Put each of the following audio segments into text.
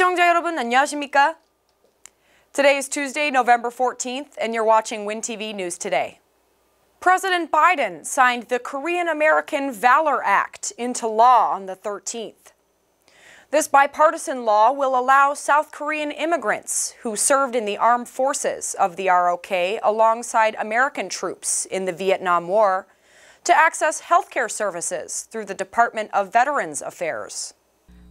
시청자 여러분 안녕하십니까? Today is Tuesday, November 14th, and you're watching WinTV News Today. President Biden signed the Korean American Valor Act into law on the 13th. This bipartisan law will allow South Korean immigrants who served in the armed forces of the ROK alongside American troops in the Vietnam War to access health care services through the Department of Veterans Affairs.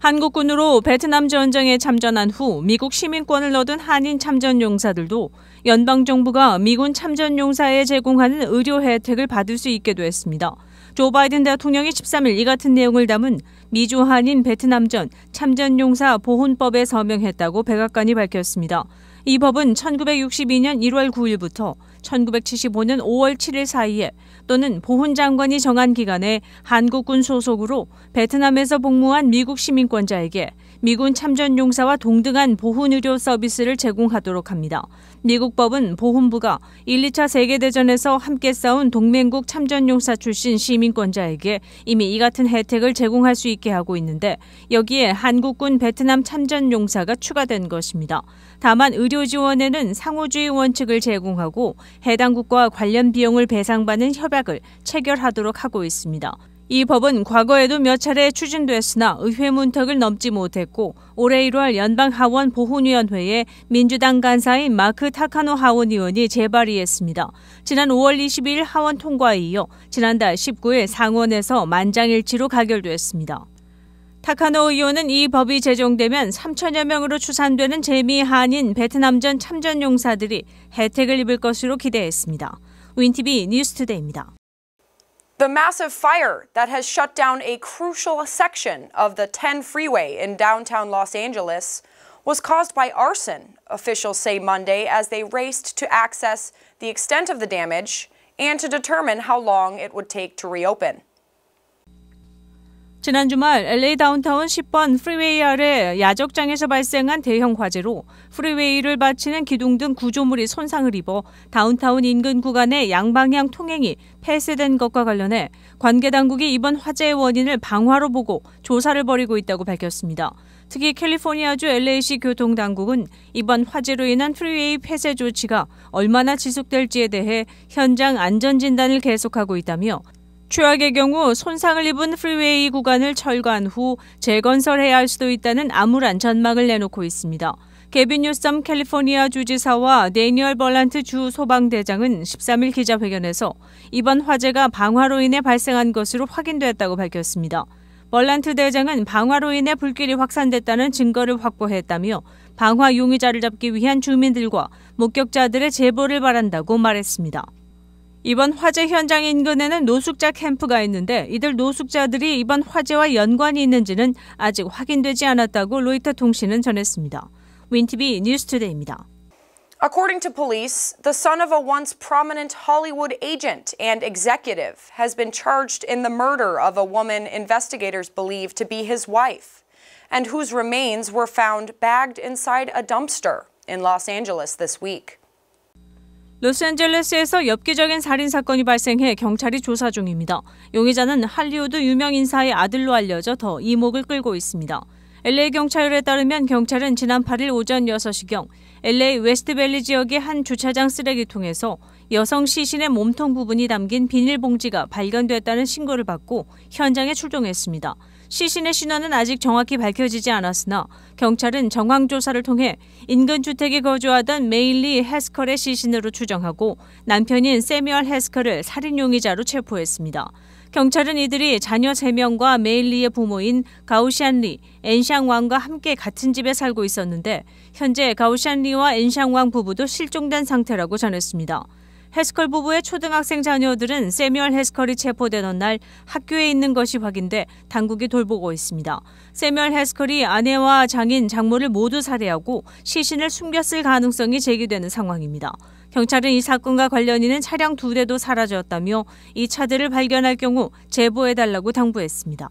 한국군으로 베트남 전쟁에 참전한 후 미국 시민권을 얻은 한인 참전 용사들도 연방 정부가 미군 참전 용사에 제공하는 의료 혜택을 받을 수 있게 됐습니다. 조 바이든 대통령이 13일 이 같은 내용을 담은 미주 한인 베트남전 참전 용사 보훈법에 서명했다고 백악관이 밝혔습니다. 이 법은 1962년 1월 9일부터 1975년 5월 7일 사이에 또는 보훈 장관이 정한 기간에 한국군 소속으로 베트남에서 복무한 미국 시민권자에게 미군 참전 용사와 동등한 보훈 의료 서비스를 제공하도록 합니다. 미국 법은 보훈부가 1, 2차 세계대전에서 함께 싸운 동맹국 참전 용사 출신 시민권자에게 이미 이 같은 혜택을 제공할 수 있게 하고 있는데 여기에 한국군 베트남 참전 용사가 추가된 것입니다. 다만 의료 지원에는 상호주의 원칙을 제공하고 해당국과 관련 비용을 배상받는 협약을 체결하도록 하고 있습니다. 이 법은 과거에도 몇 차례 추진됐으나 의회 문턱을 넘지 못했고 올해 1월 연방 하원 보훈위원회에 민주당 간사인 마크 타카노 하원 의원이 재발의했습니다. 지난 5월 22일 하원 통과에 이어 지난달 19일 상원에서 만장일치로 가결됐습니다. 타카노 의원은 이 법이 제정되면 3천여 명으로 추산되는 재미 한인 베트남전 참전 용사들이 혜택을 입을 것으로 기대했습니다. 윈티비 뉴스투데이입니다. The massive fire that has shut down a crucial section of the 10 freeway in downtown Los Angeles was caused by arson, officials say Monday as they raced to access the extent of the damage and to determine how long it would take to reopen. 지난 주말 LA 다운타운 10번 프리웨이 아래 야적장에서 발생한 대형 화재로 프리웨이를 바치는 기둥 등 구조물이 손상을 입어 다운타운 인근 구간의 양방향 통행이 폐쇄된 것과 관련해 관계 당국이 이번 화재의 원인을 방화로 보고 조사를 벌이고 있다고 밝혔습니다. 특히 캘리포니아주 LA시 교통 당국은 이번 화재로 인한 프리웨이 폐쇄 조치가 얼마나 지속될지에 대해 현장 안전 진단을 계속하고 있다며 최악의 경우 손상을 입은 프리웨이 구간을 철거한 후 재건설해야 할 수도 있다는 암울한 전망을 내놓고 있습니다. 개빈 뉴섬 캘리포니아 주지사와 데니얼 벌란트 주 소방대장은 13일 기자회견에서 이번 화재가 방화로 인해 발생한 것으로 확인됐다고 밝혔습니다. 벌란트 대장은 방화로 인해 불길이 확산됐다는 증거를 확보했다며 방화 용의자를 잡기 위한 주민들과 목격자들의 제보를 바란다고 말했습니다. 이번 화재 현장 인근에는 노숙자 캠프가 있는데 이들 노숙자들이 이번 화재와 연관이 있는지는 아직 확인되지 않았다고 로이터 통신은 전했습니다. 윈티비 뉴스투데이입니다. According to police, the son of a once prominent Hollywood agent and executive has been charged in the murder of a woman investigators believe to be his wife, and whose remains were found bagged inside a dumpster in Los Angeles this week. 로스앤젤레스에서 엽기적인 살인 사건이 발생해 경찰이 조사 중입니다. 용의자는 할리우드 유명 인사의 아들로 알려져 더 이목을 끌고 있습니다. LA 경찰에 따르면 경찰은 지난 8일 오전 6시경 LA 웨스트밸리 지역의 한 주차장 쓰레기통에서 여성 시신의 몸통 부분이 담긴 비닐봉지가 발견됐다는 신고를 받고 현장에 출동했습니다. 시신의 신원은 아직 정확히 밝혀지지 않았으나 경찰은 정황 조사를 통해 인근 주택에 거주하던 메일리 헤스컬의 시신으로 추정하고 남편인 세미얼 헤스컬을 살인 용의자로 체포했습니다. 경찰은 이들이 자녀 3명과 메일리의 부모인 가우시안 리, 엔샹 왕과 함께 같은 집에 살고 있었는데 현재 가우시안 리와 엔샹 왕 부부도 실종된 상태라고 전했습니다. 헤스컬 부부의 초등학생 자녀들은 세뮤얼 헤스컬이 체포되는 날 학교에 있는 것이 확인돼 당국이 돌보고 있습니다. 세뮤얼 헤스컬이 아내와 장인, 장모를 모두 살해하고 시신을 숨겼을 가능성이 제기되는 상황입니다. 경찰은 이 사건과 관련 있는 차량 두 대도 사라졌다며 이 차들을 발견할 경우 제보해달라고 당부했습니다.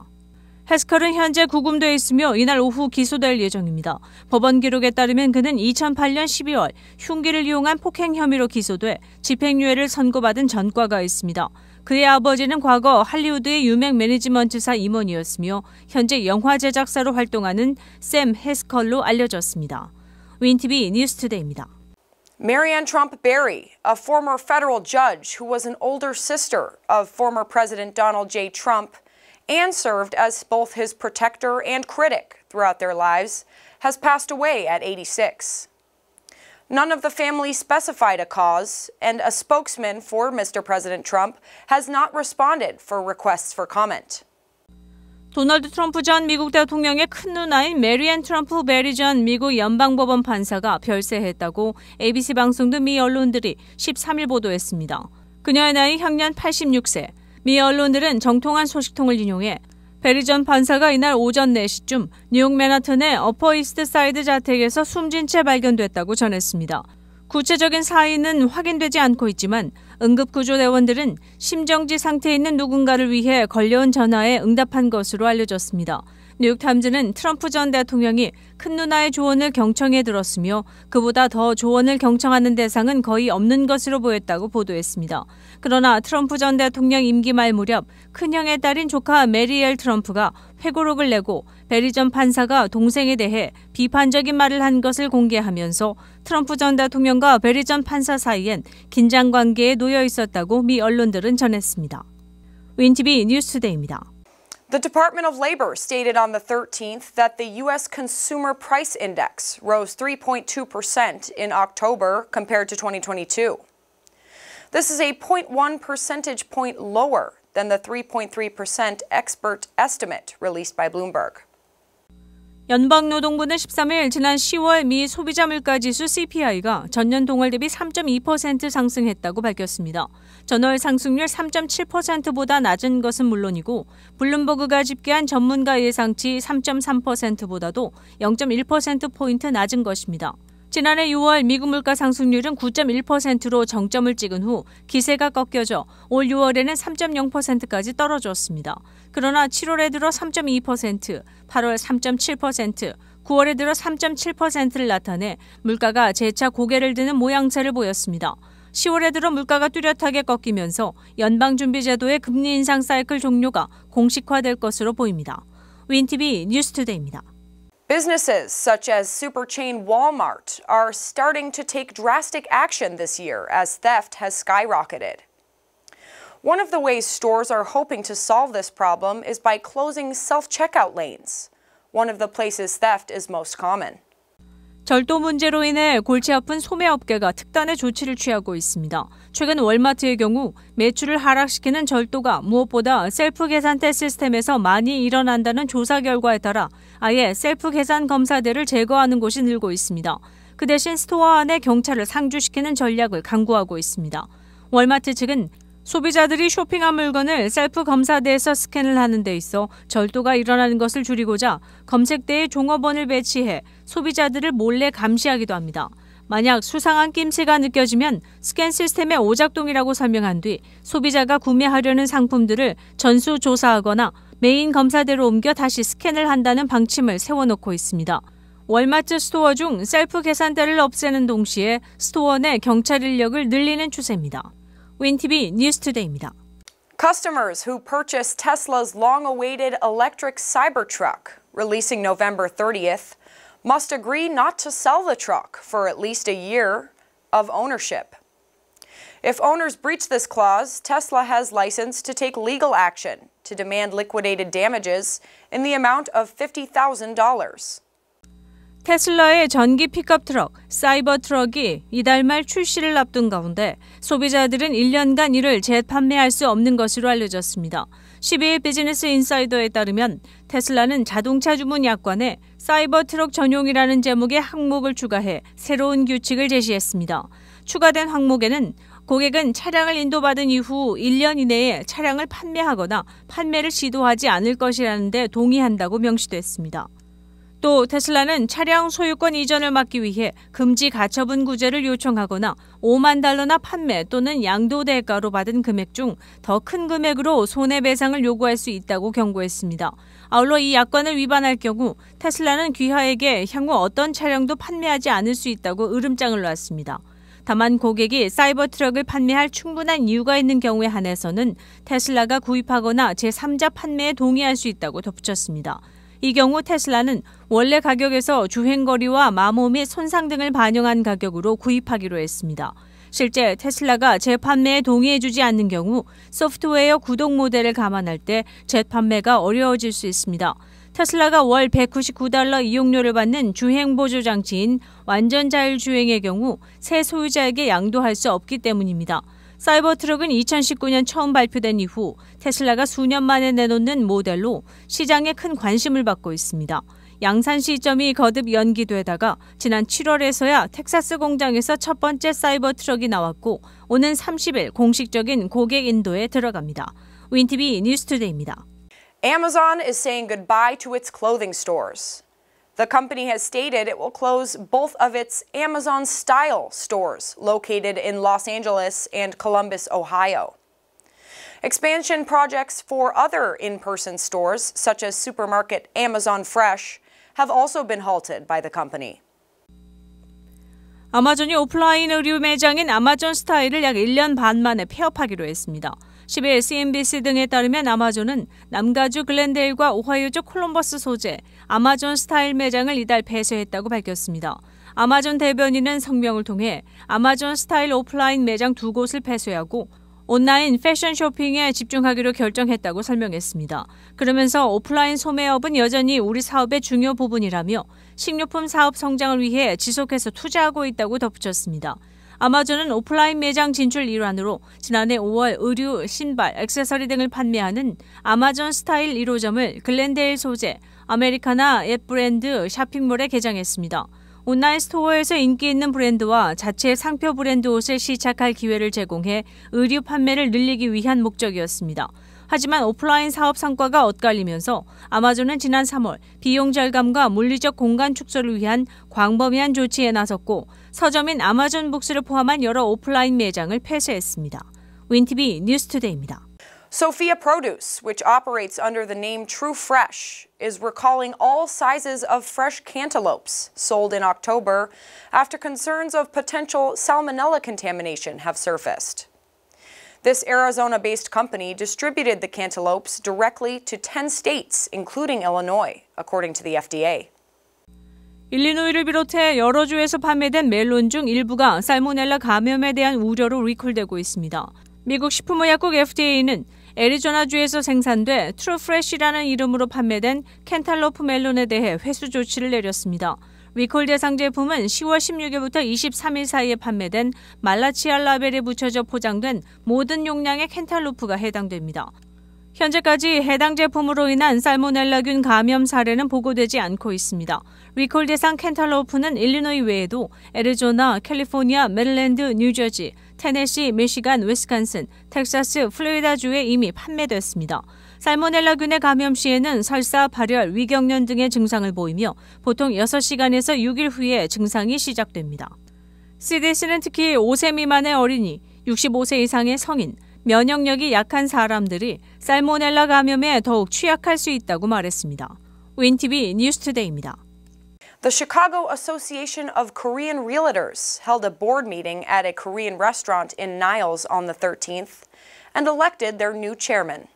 헤스컬은 현재 구금돼 있으며 이날 오후 기소될 예정입니다. 법원 기록에 따르면 그는 2008년 12월 흉기를 이용한 폭행 혐의로 기소돼 집행유예를 선고받은 전과가 있습니다. 그의 아버지는 과거 할리우드의 유명 매니지먼트사 임원이었으며 현재 영화 제작사로 활동하는 샘 헤스컬로 알려졌습니다. 윈티비 뉴스투데이입니다. Marianne Trump Berry, a former federal judge who was an older sister of former President Donald J. Trump, and served as both his protector and critic throughout their lives, has passed away at 86. None of the family specified a cause, and a spokesman for Mr. President Trump has not responded for requests for comment. 도널드 트럼프 전 미국 대통령의 큰 누나인 메리앤 트럼프 베리 전 미국 연방법원 판사가 별세했다고 ABC 방송 등미 언론들이 13일 보도했습니다. 그녀의 나이 향년 86세, 미 언론들은 정통한 소식통을 인용해 베리 전 판사가 이날 오전 4시쯤 뉴욕 맨하튼의 어퍼이스트 사이드 자택에서 숨진 채 발견됐다고 전했습니다. 구체적인 사인은 확인되지 않고 있지만 응급구조대원들은 심정지 상태에 있는 누군가를 위해 걸려온 전화에 응답한 것으로 알려졌습니다. 뉴욕 탐즈는 트럼프 전 대통령이 큰 누나의 조언을 경청해 들었으며 그보다 더 조언을 경청하는 대상은 거의 없는 것으로 보였다고 보도했습니다. 그러나 트럼프 전 대통령 임기 말 무렵 큰형의 딸인 조카 메리엘 트럼프가 회고록을 내고 베리 전 판사가 동생에 대해 비판적인 말을 한 것을 공개하면서 트럼프 전 대통령과 베리 전 판사 사이엔 긴장 관계에 놓여 있었다고 미 언론들은 전했습니다. 윈티비 뉴스데이입니다. The Department of Labor stated on the 13th that the U.S. Consumer Price Index rose 3.2% in October compared to 2022. This is a 0.1 percentage point lower than the 3.3% expert estimate released by Bloomberg. 연방노동부는 13일 지난 10월 미 소비자 물가 지수 CPI가 전년 동월 대비 3.2% 상승했다고 밝혔습니다. 전월 상승률 3.7%보다 낮은 것은 물론이고 블룸버그가 집계한 전문가 예상치 3.3%보다도 0.1%포인트 낮은 것입니다. 지난해 6월 미국 물가 상승률은 9.1%로 정점을 찍은 후 기세가 꺾여져 올 6월에는 3.0%까지 떨어졌습니다. 그러나 7월에 들어 3.2%, 8월 3.7%, 9월에 들어 3.7%를 나타내 물가가 재차 고개를 드는 모양새를 보였습니다. 10월에 들어 물가가 뚜렷하게 꺾이면서 연방준비제도의 금리 인상 사이클 종료가 공식화될 것으로 보입니다. 윈티비 뉴스투데이입니다. Businesses such as superchain Walmart are starting to take drastic action this year as theft has skyrocketed. One of the ways stores are hoping to solve this problem is by closing self-checkout lanes. One of the places theft is most common. 절도 문제로 인해 골치 아픈 소매업계가 특단의 조치를 취하고 있습니다. 최근 월마트의 경우 매출을 하락시키는 절도가 무엇보다 셀프 계산대 시스템에서 많이 일어난다는 조사 결과에 따라 아예 셀프 계산 검사대를 제거하는 곳이 늘고 있습니다. 그 대신 스토어 안에 경찰을 상주시키는 전략을 강구하고 있습니다. 월마트 측은 소비자들이 쇼핑한 물건을 셀프 검사대에서 스캔을 하는 데 있어 절도가 일어나는 것을 줄이고자 검색대에 종업원을 배치해 소비자들을 몰래 감시하기도 합니다. 만약 수상한 낌새가 느껴지면 스캔 시스템의 오작동이라고 설명한 뒤 소비자가 구매하려는 상품들을 전수 조사하거나 메인 검사대로 옮겨 다시 스캔을 한다는 방침을 세워놓고 있습니다. 월마트 스토어 중 셀프 계산대를 없애는 동시에 스토어 내 경찰 인력을 늘리는 추세입니다. 윈티비 뉴스투데이입니다. Customers who purchased Tesla's long-awaited electric Cybertruck, releasing November 30th, must agree not to sell the truck for at least a year of ownership. If owners breach this clause, Tesla has license to take legal action to demand liquidated damages in the amount of $50,000. 테슬라의 전기 픽업 트럭 사이버 트럭이 이달 말 출시를 앞둔 가운데 소비자들은 1년간 이를 재판매할 수 없는 것으로 알려졌습니다. 12일 비즈니스 인사이더에 따르면 테슬라는 자동차 주문 약관에 사이버 트럭 전용이라는 제목의 항목을 추가해 새로운 규칙을 제시했습니다. 추가된 항목에는 고객은 차량을 인도받은 이후 1년 이내에 차량을 판매하거나 판매를 시도하지 않을 것이라는데 동의한다고 명시됐습니다. 또 테슬라는 차량 소유권 이전을 막기 위해 금지 가처분 구제를 요청하거나 5만 달러나 판매 또는 양도 대가로 받은 금액 중 더 큰 금액으로 손해배상을 요구할 수 있다고 경고했습니다. 아울러 이 약관을 위반할 경우 테슬라는 귀하에게 향후 어떤 차량도 판매하지 않을 수 있다고 으름장을 놨습니다. 다만 고객이 사이버 트럭을 판매할 충분한 이유가 있는 경우에 한해서는 테슬라가 구입하거나 제3자 판매에 동의할 수 있다고 덧붙였습니다. 이 경우 테슬라는 원래 가격에서 주행거리와 마모 및 손상 등을 반영한 가격으로 구입하기로 했습니다. 실제 테슬라가 재판매에 동의해주지 않는 경우 소프트웨어 구독 모델을 감안할 때 재판매가 어려워질 수 있습니다. 테슬라가 월 199달러 이용료를 받는 주행 보조 장치인 완전 자율 주행의 경우 새 소유자에게 양도할 수 없기 때문입니다. 사이버 트럭은 2019년 처음 발표된 이후 테슬라가 수년 만에 내놓는 모델로 시장에 큰 관심을 받고 있습니다. 양산 시점이 거듭 연기되다가 지난 7월에서야 텍사스 공장에서 첫 번째 사이버 트럭이 나왔고 오는 30일 공식적인 고객 인도에 들어갑니다. 윈티비 뉴스투데이입니다. Amazon is saying goodbye to its clothing stores. The company has stated it will close both of its Amazon style stores located in Los Angeles and Columbus, Ohio. Expansion projects for other in person stores, such as supermarket Amazon Fresh, have also been halted by the company. 아마존이 오프라인 의류 매장인 아마존 스타일을 약 1년 반 만에 폐업하기로 했습니다. 10일 CNBC 등에 따르면 아마존은 남가주 글렌데일과 오하이오주 콜럼버스 소재 아마존 스타일 매장을 이달 폐쇄했다고 밝혔습니다. 아마존 대변인은 성명을 통해 아마존 스타일 오프라인 매장 두 곳을 폐쇄하고 온라인 패션 쇼핑에 집중하기로 결정했다고 설명했습니다. 그러면서 오프라인 소매업은 여전히 우리 사업의 중요 부분이라며 식료품 사업 성장을 위해 지속해서 투자하고 있다고 덧붙였습니다. 아마존은 오프라인 매장 진출 일환으로 지난해 5월 의류, 신발, 액세서리 등을 판매하는 아마존 스타일 1호점을 글렌데일 소재, 아메리카나 앱 브랜드 쇼핑몰에 개장했습니다. 온라인 스토어에서 인기 있는 브랜드와 자체 상표 브랜드 옷을 시착할 기회를 제공해 의류 판매를 늘리기 위한 목적이었습니다. 하지만 오프라인 사업 성과가 엇갈리면서 아마존은 지난 3월 비용 절감과 물리적 공간 축소를 위한 광범위한 조치에 나섰고 서점인 아마존 북스를 포함한 여러 오프라인 매장을 폐쇄했습니다. 윈티비 뉴스투데이입니다. Sophia Produce, which operates under the name True Fresh, is recalling all sizes of fresh cantaloupes sold in October after concerns of potential salmonella contamination have surfaced. This Arizona-based company distributed the cantaloupes directly to 10 states, including Illinois, according to the FDA. 일리노이를 비롯해 여러 주에서 판매된 멜론 중 일부가 살모넬라 감염에 대한 우려로 리콜되고 있습니다. 미국 식품의약국 FDA는 애리조나주에서 생산돼 트루프레쉬라는 이름으로 판매된 캔탈로프 멜론에 대해 회수 조치를 내렸습니다. 위콜 대상 제품은 10월 16일부터 23일 사이에 판매된 말라치알 라벨에 붙여져 포장된 모든 용량의 켄탈루프가 해당됩니다. 현재까지 해당 제품으로 인한 살모넬라균 감염 사례는 보고되지 않고 있습니다. 리콜 대상 켄탈로프는 일리노이 외에도 애리조나, 캘리포니아, 메릴랜드, 뉴저지, 테네시, 미시간, 웨스칸슨, 텍사스, 플로리다주에 이미 판매됐습니다. 살모넬라균의 감염 시에는 설사, 발열, 위경련 등의 증상을 보이며 보통 6시간에서 6일 후에 증상이 시작됩니다. CDC는 특히 5세 미만의 어린이, 65세 이상의 성인, 면역력이 약한 사람들이 살모넬라 감염에 더욱 취약할 수 있다고 말했습니다. 윈TV 뉴스투데이입니다. The Chicago Association of Korean Realtors held a board meeting at a Korean restaurant in Niles on the 13th and elected their new chairman.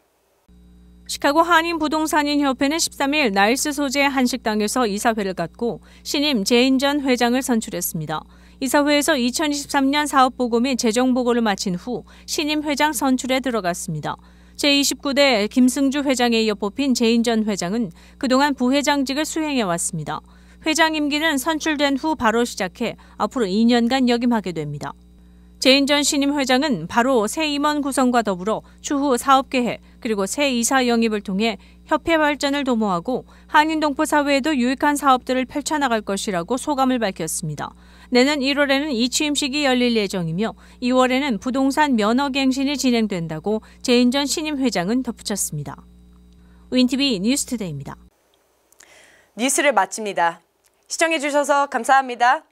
시카고 한인 부동산인 협회는 13일 나일스 소재 한 식당에서 이사회를 갖고 신임 제인 전 회장을 선출했습니다. 이사회에서 2023년 사업 보고 및 재정 보고를 마친 후 신임 회장 선출에 들어갔습니다. 제29대 김승주 회장에 이어 뽑힌 제인 전 회장은 그동안 부회장직을 수행해 왔습니다. 회장 임기는 선출된 후 바로 시작해 앞으로 2년간 역임하게 됩니다. 제인 전 신임 회장은 바로 새 임원 구성과 더불어 추후 사업계획, 그리고 새 이사 영입을 통해 협회 발전을 도모하고 한인 동포 사회에도 유익한 사업들을 펼쳐나갈 것이라고 소감을 밝혔습니다. 내년 1월에는 이 취임식이 열릴 예정이며 2월에는 부동산 면허갱신이 진행된다고 재인전 신임 회장은 덧붙였습니다. 윈티비 뉴스투데이입니다. 뉴스를 마칩니다. 시청해주셔서 감사합니다.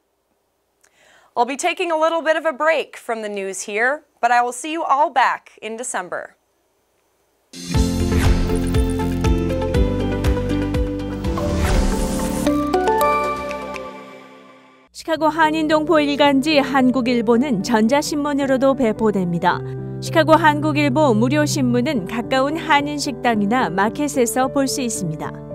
I'll be taking a little bit of a break from the news here, but I will see you all back in December. 시카고 한인동 보일간지 한국일보는 전자신문으로도 배포됩니다. 시카고 한국일보 무료신문은 가까운 한인식당이나 마켓에서 볼 수 있습니다.